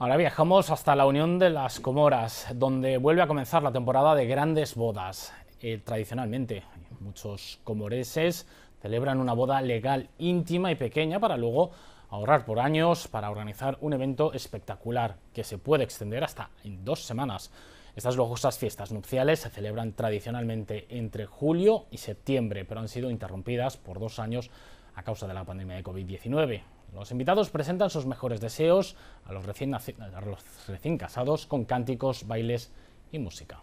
Ahora viajamos hasta la Unión de las Comoras, donde vuelve a comenzar la temporada de grandes bodas. Eh, tradicionalmente, muchos comoreses celebran una boda legal íntima y pequeña para luego ahorrar por años para organizar un evento espectacular que se puede extender hasta en dos semanas. Estas lujosas fiestas nupciales se celebran tradicionalmente entre julio y septiembre, pero han sido interrumpidas por dos años a causa de la pandemia de COVID-19. Los invitados presentan sus mejores deseos a los recién, casados con cánticos, bailes y música.